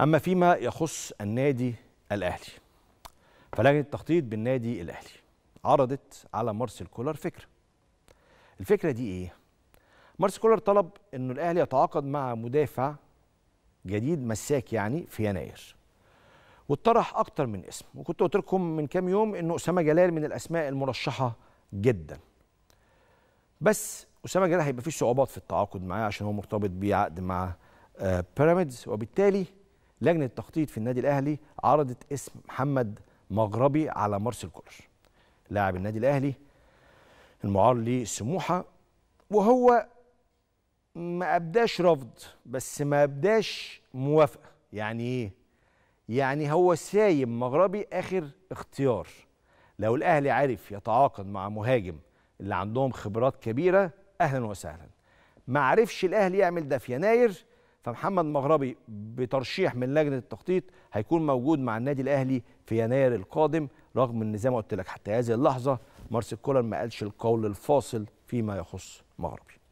أما فيما يخص النادي الأهلي فلجنة التخطيط بالنادي الأهلي عرضت على مارسيل كولر فكرة الفكرة دي إيه؟ مارسيل كولر طلب أنه الأهلي يتعاقد مع مدافع جديد مساك يعني في يناير واتطرح أكتر من اسم وكنت قلت لكم من كام يوم انه أسامة جلال من الأسماء المرشحة جدا بس أسامة جلال هيبقى فيه صعوبات في التعاقد معاه عشان هو مرتبط بعقد مع آه، بيراميدز وبالتالي لجنه التخطيط في النادي الاهلي عرضت اسم محمد مغربي على مارسيل كولر لاعب النادي الاهلي المعار لسموحه وهو ما ابداش رفض بس ما ابداش موافقه يعني ايه يعني هو سايب مغربي اخر اختيار لو الاهلي عرف يتعاقد مع مهاجم اللي عندهم خبرات كبيره اهلا وسهلا ما عرفش الاهلي يعمل ده في يناير فمحمد مغربي بترشيح من لجنه التخطيط هيكون موجود مع النادي الاهلي في يناير القادم رغم ان زي ما قلت لك حتى هذه اللحظه مارسيل كولر ما قالش القول الفاصل فيما يخص مغربي